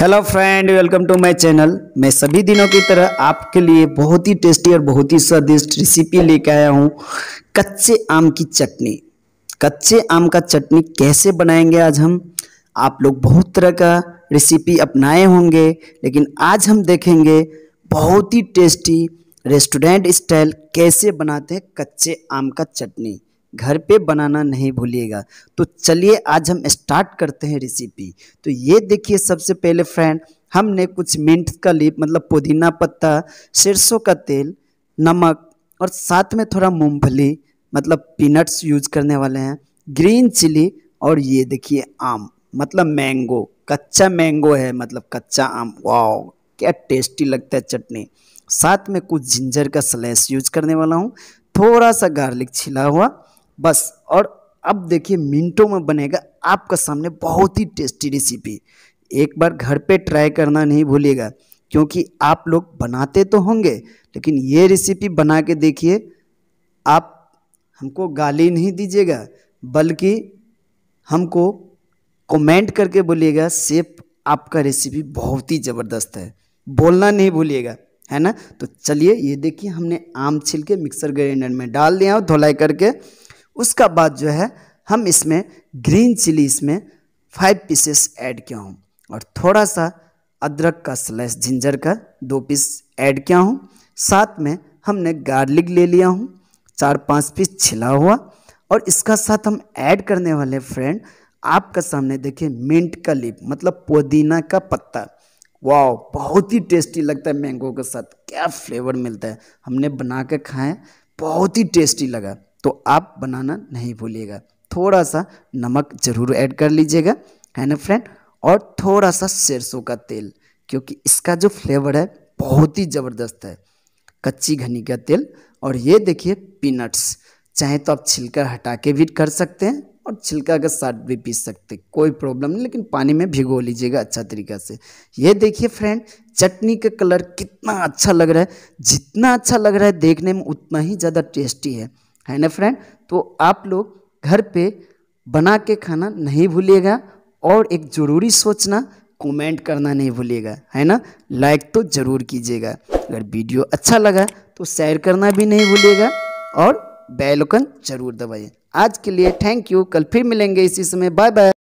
hello friend welcome to my channel मैं सभी दिनों की तरह आपके लिए बहुत ही टेस्टी और बहुत ही स्वादिष्ट रेसिपी लेके आया हूँ कच्चे आम की चटनी कच्चे आम का चटनी कैसे बनाएंगे आज हम आप लोग बहुत तरह का रेसिपी अपनाए होंगे लेकिन आज हम देखेंगे बहुत ही टेस्टी रेस्टोरेंट स्टाइल कैसे बनाते हैं कच्चे आम का चटनी घर पे बनाना नहीं भूलिएगा तो चलिए आज हम स्टार्ट करते हैं रेसिपी तो ये देखिए सबसे पहले फ्रेंड हमने कुछ मिंट का लीप मतलब पुदीना पत्ता सरसों का तेल नमक और साथ में थोड़ा मूंगफली मतलब पीनट्स यूज करने वाले हैं ग्रीन चिली और ये देखिए आम मतलब मैंगो कच्चा मैंगो है मतलब कच्चा आम वाओ क्या टेस्टी लगता है चटनी साथ में कुछ जिंजर का स्लैस यूज करने वाला हूँ थोड़ा सा गार्लिक छिला हुआ बस और अब देखिए मिनटों में बनेगा आपका सामने बहुत ही टेस्टी रेसिपी एक बार घर पे ट्राई करना नहीं भूलिएगा क्योंकि आप लोग बनाते तो होंगे लेकिन ये रेसिपी बना के देखिए आप हमको गाली नहीं दीजिएगा बल्कि हमको कमेंट करके बोलिएगा सेफ आपका रेसिपी बहुत ही ज़बरदस्त है बोलना नहीं भूलिएगा है ना तो चलिए ये देखिए हमने आम छिल के मिक्सर ग्राइंडर में डाल दिया और धुलाई करके उसका बाद जो है हम इसमें ग्रीन चिली इसमें फाइव पीसेस ऐड किया हूँ और थोड़ा सा अदरक का स्लाइस जिंजर का दो पीस ऐड किया हूँ साथ में हमने गार्लिक ले लिया हूँ चार पाँच पीस छिला हुआ और इसका साथ हम ऐड करने वाले फ्रेंड आपका सामने देखिए मिंट का लिप मतलब पुदीना का पत्ता वाह बहुत ही टेस्टी लगता है मैंगो के साथ क्या फ्लेवर मिलता है हमने बना के खाए बहुत ही टेस्टी लगा तो आप बनाना नहीं भूलिएगा थोड़ा सा नमक ज़रूर ऐड कर लीजिएगा है ना फ्रेंड और थोड़ा सा सरसों का तेल क्योंकि इसका जो फ्लेवर है बहुत ही ज़बरदस्त है कच्ची घनी का तेल और ये देखिए पीनट्स चाहे तो आप छिलका हटा के भी कर सकते हैं और छिलका का साथ भी पीस सकते हैं कोई प्रॉब्लम नहीं लेकिन पानी में भिगो लीजिएगा अच्छा तरीका से ये देखिए फ्रेंड चटनी का कलर कितना अच्छा लग रहा है जितना अच्छा लग रहा है देखने में उतना ही ज़्यादा टेस्टी है है ना फ्रेंड तो आप लोग घर पे बना के खाना नहीं भूलिएगा और एक ज़रूरी सोचना कमेंट करना नहीं भूलिएगा है ना लाइक तो ज़रूर कीजिएगा अगर वीडियो अच्छा लगा तो शेयर करना भी नहीं भूलिएगा और बेलकन जरूर दबाइए आज के लिए थैंक यू कल फिर मिलेंगे इसी समय बाय बाय